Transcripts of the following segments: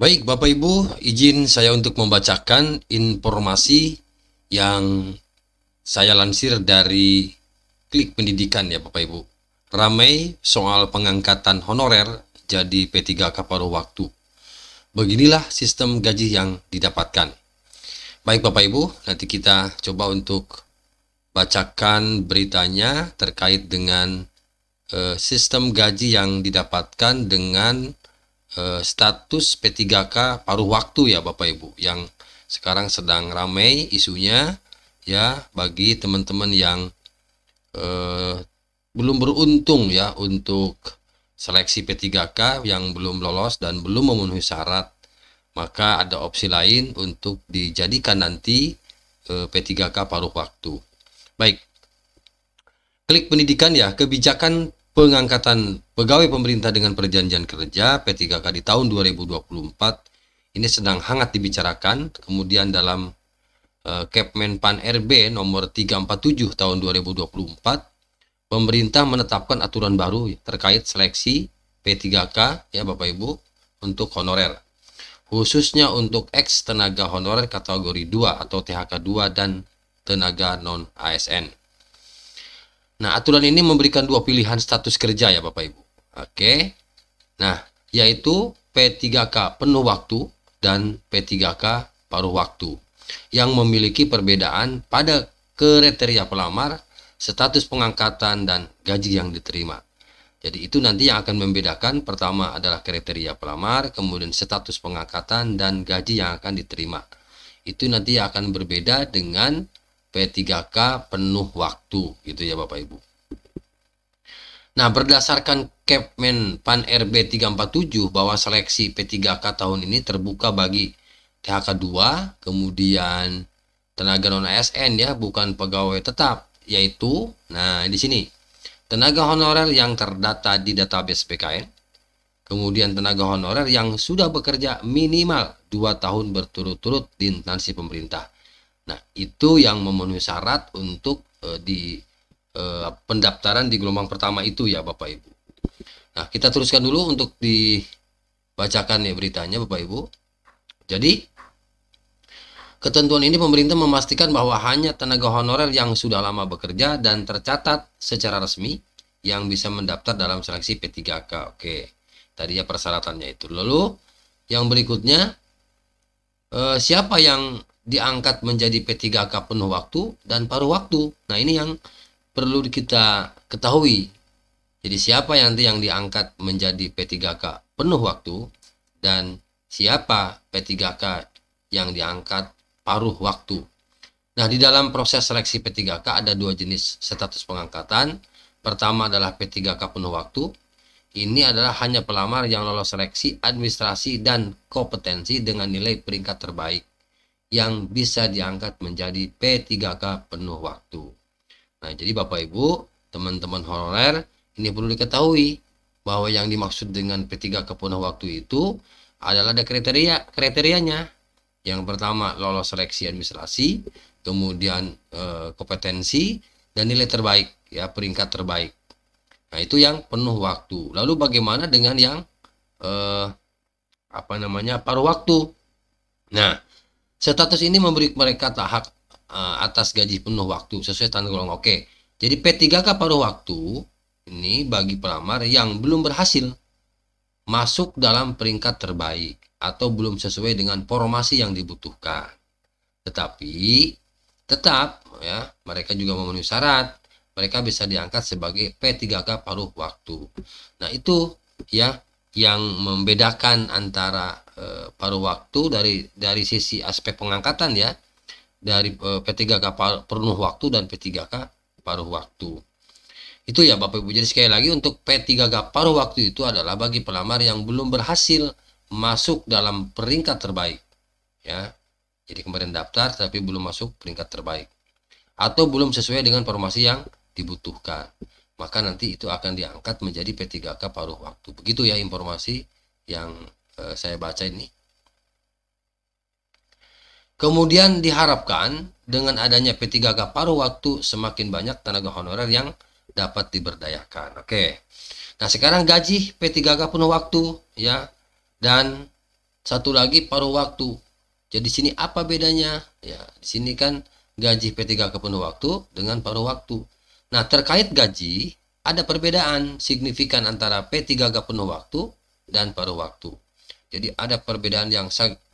Baik, Bapak Ibu, izin saya untuk membacakan informasi yang saya lansir dari klik pendidikan ya Bapak Ibu. Ramai soal pengangkatan honorer jadi P3K paruh waktu. Beginilah sistem gaji yang didapatkan. Baik Bapak Ibu, nanti kita coba untuk bacakan beritanya terkait dengan eh, sistem gaji yang didapatkan dengan Eh, status P3K paruh waktu ya Bapak Ibu yang sekarang sedang ramai isunya ya bagi teman-teman yang eh, belum beruntung ya untuk seleksi P3K yang belum lolos dan belum memenuhi syarat maka ada opsi lain untuk dijadikan nanti eh, P3K paruh waktu. Baik. Klik pendidikan ya, kebijakan pengangkatan pegawai pemerintah dengan perjanjian kerja P3K di tahun 2024 ini sedang hangat dibicarakan kemudian dalam eh, Kepmen Pan RB nomor 347 tahun 2024 pemerintah menetapkan aturan baru terkait seleksi P3K ya Bapak Ibu untuk honorer khususnya untuk ex tenaga honorer kategori 2 atau THK 2 dan tenaga non ASN. Nah, aturan ini memberikan dua pilihan status kerja ya Bapak Ibu. Oke. Nah, yaitu P3K penuh waktu dan P3K paruh waktu yang memiliki perbedaan pada kriteria pelamar, status pengangkatan dan gaji yang diterima. Jadi itu nanti yang akan membedakan pertama adalah kriteria pelamar, kemudian status pengangkatan dan gaji yang akan diterima. Itu nanti akan berbeda dengan P3K penuh waktu gitu ya Bapak Ibu. Nah, berdasarkan Kepmen Pan RB 347 bahwa seleksi P3K tahun ini terbuka bagi THK 2, kemudian tenaga non ASN ya, bukan pegawai tetap, yaitu nah di sini tenaga honorer yang terdata di database PKN, kemudian tenaga honorer yang sudah bekerja minimal 2 tahun berturut-turut di instansi pemerintah Nah, itu yang memenuhi syarat untuk e, di e, pendaftaran di gelombang pertama itu ya Bapak Ibu. Nah, kita teruskan dulu untuk dibacakan ya beritanya Bapak Ibu. Jadi, ketentuan ini pemerintah memastikan bahwa hanya tenaga honorer yang sudah lama bekerja dan tercatat secara resmi yang bisa mendaftar dalam seleksi P3K. Oke. Tadi ya persyaratannya itu. Lalu yang berikutnya eh, siapa yang diangkat menjadi P3K penuh waktu dan paruh waktu. Nah, ini yang perlu kita ketahui. Jadi siapa yang nanti yang diangkat menjadi P3K penuh waktu dan siapa P3K yang diangkat paruh waktu. Nah, di dalam proses seleksi P3K ada dua jenis status pengangkatan. Pertama adalah P3K penuh waktu. Ini adalah hanya pelamar yang lolos seleksi administrasi dan kompetensi dengan nilai peringkat terbaik yang bisa diangkat menjadi P3K penuh waktu. Nah, jadi Bapak Ibu, teman-teman honorer, ini perlu diketahui bahwa yang dimaksud dengan P3K penuh waktu itu adalah ada kriteria kriterianya. Yang pertama lolos seleksi administrasi, kemudian e, kompetensi dan nilai terbaik ya peringkat terbaik. Nah, itu yang penuh waktu. Lalu bagaimana dengan yang e, apa namanya? paruh waktu? Nah, Status ini memberi mereka hak uh, eh, atas gaji penuh waktu sesuai tanda golong. oke. Jadi P3K paruh waktu ini bagi pelamar yang belum berhasil masuk dalam peringkat terbaik atau belum sesuai dengan formasi yang dibutuhkan. Tetapi tetap ya, mereka juga memenuhi syarat. Mereka bisa diangkat sebagai P3K paruh waktu. Nah, itu ya yang membedakan antara e, paruh waktu dari dari sisi aspek pengangkatan ya dari e, eh, P3K penuh waktu dan P3K paruh waktu. Itu ya Bapak Ibu. Jadi sekali lagi untuk P3K paruh waktu itu adalah bagi pelamar yang belum berhasil masuk dalam peringkat terbaik. Ya. Jadi kemarin daftar tapi belum masuk peringkat terbaik atau belum sesuai dengan formasi yang dibutuhkan maka nanti itu akan diangkat menjadi P3K paruh waktu. Begitu ya informasi yang e, saya baca ini. Kemudian diharapkan dengan adanya P3K paruh waktu semakin banyak tenaga honorer yang dapat diberdayakan. Oke. Nah, sekarang gaji P3K penuh waktu ya dan satu lagi paruh waktu. Jadi sini apa bedanya? Ya, di sini kan gaji P3K penuh waktu dengan paruh waktu. Nah, terkait gaji, ada perbedaan signifikan antara P3K penuh waktu dan paruh waktu. Jadi ada perbedaan yang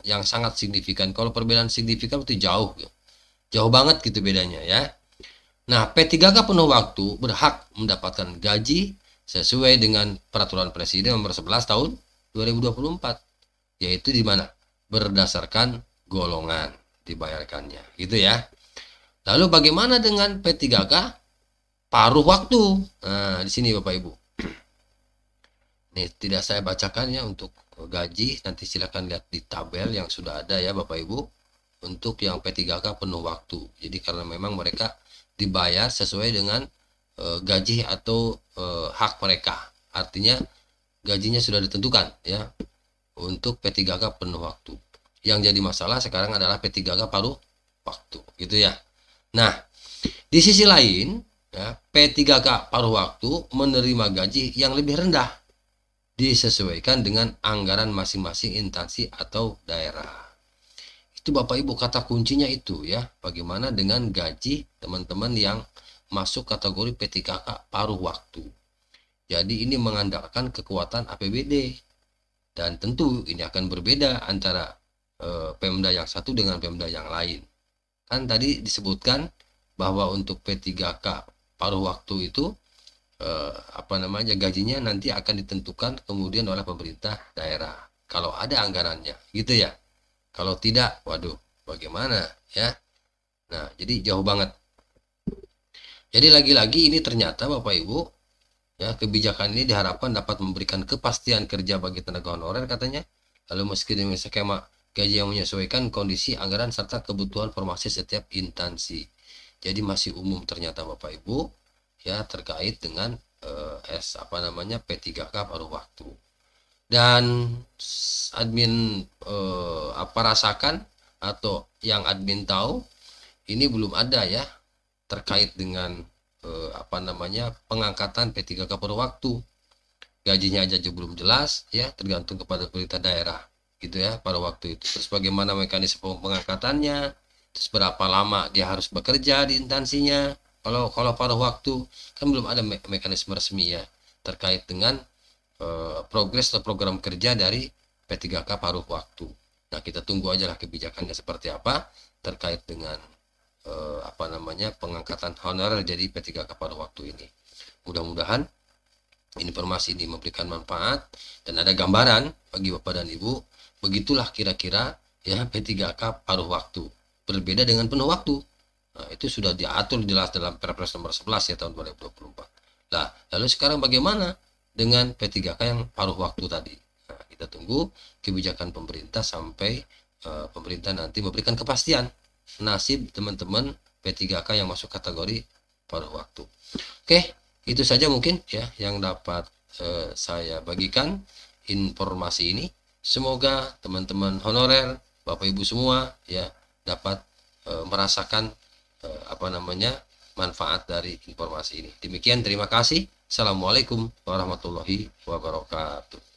yang sangat signifikan. Kalau perbedaan signifikan itu jauh. Jauh banget gitu bedanya ya. Nah, P3K penuh waktu berhak mendapatkan gaji sesuai dengan peraturan presiden nomor 11 tahun 2024 yaitu di mana? berdasarkan golongan dibayarkannya. Gitu ya. Lalu bagaimana dengan P3K paruh waktu. Nah, di sini Bapak Ibu. ini tidak saya bacakan ya untuk gaji, nanti silakan lihat di tabel yang sudah ada ya Bapak Ibu. Untuk yang P3K penuh waktu. Jadi karena memang mereka dibayar sesuai dengan e, gaji atau e, hak mereka. Artinya gajinya sudah ditentukan ya untuk P3K penuh waktu. Yang jadi masalah sekarang adalah P3K paruh waktu gitu ya. Nah, di sisi lain ya, P3K paruh waktu menerima gaji yang lebih rendah disesuaikan dengan anggaran masing-masing instansi atau daerah. Itu Bapak Ibu kata kuncinya itu ya, bagaimana dengan gaji teman-teman yang masuk kategori P3K paruh waktu. Jadi ini mengandalkan kekuatan APBD dan tentu ini akan berbeda antara e, Pemda yang satu dengan Pemda yang lain. Kan tadi disebutkan bahwa untuk P3K paruh waktu itu eh, apa namanya gajinya nanti akan ditentukan kemudian oleh pemerintah daerah kalau ada anggarannya gitu ya kalau tidak waduh bagaimana ya nah jadi jauh banget jadi lagi-lagi ini ternyata Bapak Ibu ya kebijakan ini diharapkan dapat memberikan kepastian kerja bagi tenaga honorer katanya lalu meski dengan skema gaji yang menyesuaikan kondisi anggaran serta kebutuhan formasi setiap instansi jadi masih umum ternyata Bapak Ibu ya terkait dengan eh, S apa namanya P3K paruh waktu dan admin eh, apa rasakan atau yang admin tahu ini belum ada ya terkait dengan eh, apa namanya pengangkatan P3K paruh waktu gajinya aja belum jelas ya tergantung kepada pemerintah daerah gitu ya pada waktu itu terus bagaimana mekanisme pengangkatannya terus berapa lama dia harus bekerja di instansinya kalau kalau paruh waktu kan belum ada me mekanisme resmi ya terkait dengan uh, progres atau program kerja dari P3K paruh waktu nah kita tunggu aja lah kebijakannya seperti apa terkait dengan eh, apa namanya pengangkatan honorer jadi P3K paruh waktu ini. Mudah-mudahan informasi ini memberikan manfaat dan ada gambaran bagi Bapak dan Ibu begitulah kira-kira ya P3K paruh waktu berbeda dengan penuh waktu. Nah, itu sudah diatur jelas dalam Perpres nomor 11 ya tahun 2024. Nah, lalu sekarang bagaimana dengan P3K yang paruh waktu tadi? Nah, kita tunggu kebijakan pemerintah sampai uh, pemerintah nanti memberikan kepastian nasib teman-teman P3K yang masuk kategori paruh waktu. Oke, itu saja mungkin ya yang dapat uh, saya bagikan informasi ini. Semoga teman-teman honorer, Bapak Ibu semua ya dapat e, merasakan e, apa namanya manfaat dari informasi ini. Demikian terima kasih. Assalamualaikum warahmatullahi wabarakatuh.